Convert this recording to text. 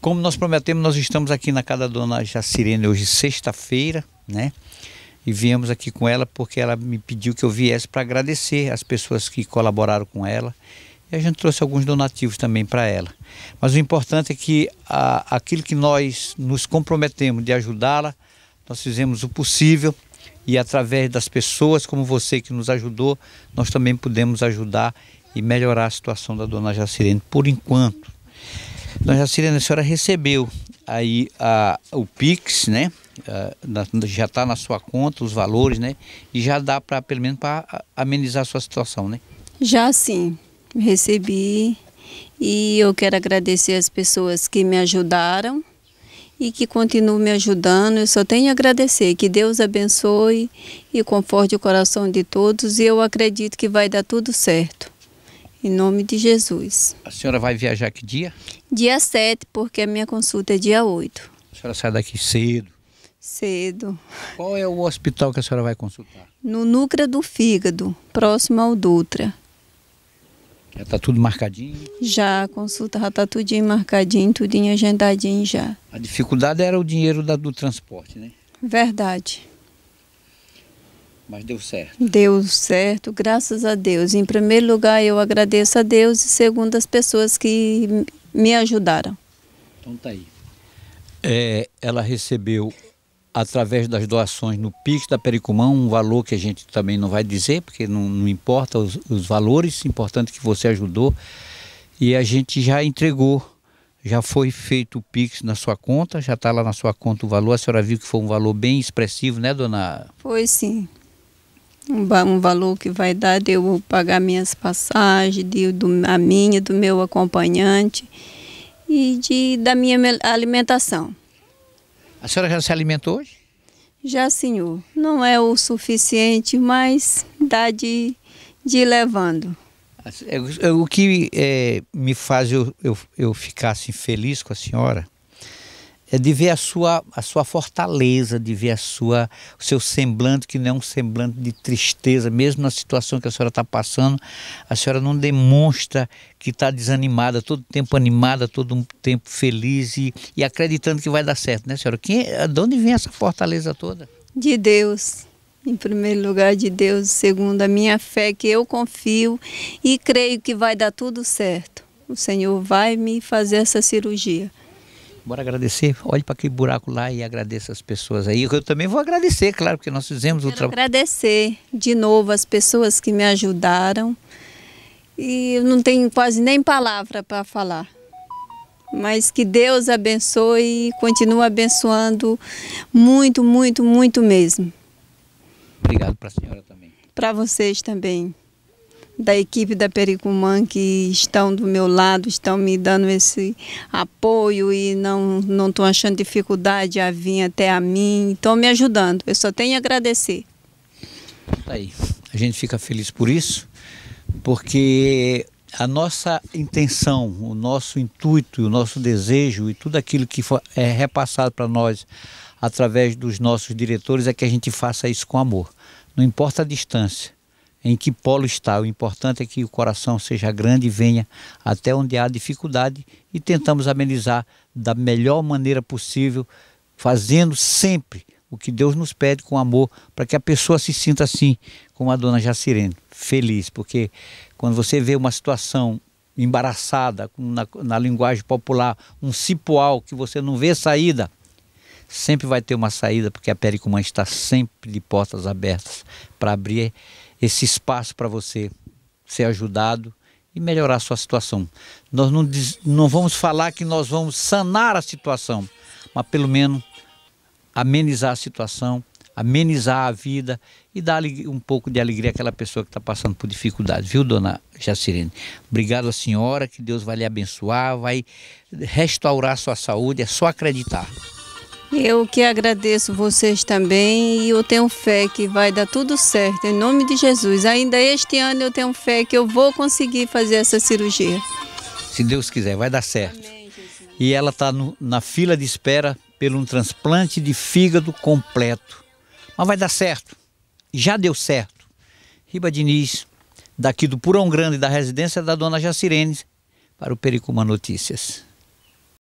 Como nós prometemos, nós estamos aqui na casa da dona Jacirene hoje, sexta-feira, né? E viemos aqui com ela porque ela me pediu que eu viesse para agradecer as pessoas que colaboraram com ela. E a gente trouxe alguns donativos também para ela. Mas o importante é que a, aquilo que nós nos comprometemos de ajudá-la, nós fizemos o possível e através das pessoas como você que nos ajudou, nós também pudemos ajudar e melhorar a situação da dona Jacirene por enquanto Dona Jacirina, a senhora recebeu aí a, o Pix, né? A, na, já está na sua conta os valores, né? E já dá para, pelo menos, para amenizar a sua situação, né? Já sim, recebi. E eu quero agradecer as pessoas que me ajudaram e que continuam me ajudando. Eu só tenho a agradecer. Que Deus abençoe e conforte o coração de todos. E eu acredito que vai dar tudo certo. Em nome de Jesus. A senhora vai viajar que dia? Dia 7, porque a minha consulta é dia 8. A senhora sai daqui cedo? Cedo. Qual é o hospital que a senhora vai consultar? No Núcleo do Fígado, próximo ao Dutra. Já tá tudo marcadinho? Já, a consulta já tá tudinho marcadinho, tudinho agendadinho já. A dificuldade era o dinheiro da, do transporte, né? Verdade. Mas deu certo. Deu certo, graças a Deus. Em primeiro lugar, eu agradeço a Deus e segundo as pessoas que me ajudaram. Então tá aí. É, ela recebeu através das doações no Pix da Pericumã um valor que a gente também não vai dizer, porque não, não importa os, os valores, importante que você ajudou. E a gente já entregou, já foi feito o Pix na sua conta, já está lá na sua conta o valor. A senhora viu que foi um valor bem expressivo, né, dona? Foi sim um, um valor que vai dar de eu pagar minhas passagens, de, do, a minha, do meu acompanhante e de, da minha alimentação. A senhora já se alimentou hoje? Já, senhor. Não é o suficiente, mas dá de, de ir levando. É, é, o que é, me faz eu, eu, eu ficar assim, feliz com a senhora é de ver a sua, a sua fortaleza, de ver a sua, o seu semblante, que não é um semblante de tristeza, mesmo na situação que a senhora está passando, a senhora não demonstra que está desanimada, todo tempo animada, todo tempo feliz e, e acreditando que vai dar certo, né, senhora? Quem, é, de onde vem essa fortaleza toda? De Deus. Em primeiro lugar, de Deus, segundo a minha fé, que eu confio e creio que vai dar tudo certo. O Senhor vai me fazer essa cirurgia. Bora agradecer. Olhe para aquele buraco lá e agradeça as pessoas aí. Eu também vou agradecer, claro, porque nós fizemos Quero o trabalho. Agradecer de novo as pessoas que me ajudaram. E eu não tenho quase nem palavra para falar. Mas que Deus abençoe e continue abençoando muito, muito, muito mesmo. Obrigado para a senhora também. Para vocês também da equipe da Pericumã que estão do meu lado, estão me dando esse apoio e não não estão achando dificuldade a vir até a mim, estão me ajudando. Eu só tenho a agradecer. Tá aí. A gente fica feliz por isso, porque a nossa intenção, o nosso intuito, o nosso desejo e tudo aquilo que é repassado para nós através dos nossos diretores é que a gente faça isso com amor. Não importa a distância em que polo está. O importante é que o coração seja grande e venha até onde há dificuldade e tentamos amenizar da melhor maneira possível, fazendo sempre o que Deus nos pede com amor, para que a pessoa se sinta assim, como a dona Jacirene, feliz, porque quando você vê uma situação embaraçada, na, na linguagem popular, um cipoal que você não vê saída, sempre vai ter uma saída, porque a pericumã está sempre de portas abertas para abrir esse espaço para você ser ajudado e melhorar a sua situação. Nós não, não vamos falar que nós vamos sanar a situação, mas pelo menos amenizar a situação, amenizar a vida e dar um pouco de alegria àquela pessoa que está passando por dificuldade, viu, dona Jacirene? Obrigado à senhora, que Deus vai lhe abençoar, vai restaurar a sua saúde, é só acreditar. Eu que agradeço vocês também e eu tenho fé que vai dar tudo certo, em nome de Jesus. Ainda este ano eu tenho fé que eu vou conseguir fazer essa cirurgia. Se Deus quiser, vai dar certo. Amém, e ela está na fila de espera pelo um transplante de fígado completo. Mas vai dar certo. Já deu certo. Riba Diniz, daqui do Purão Grande da residência da dona Jacirene, para o Pericuma Notícias.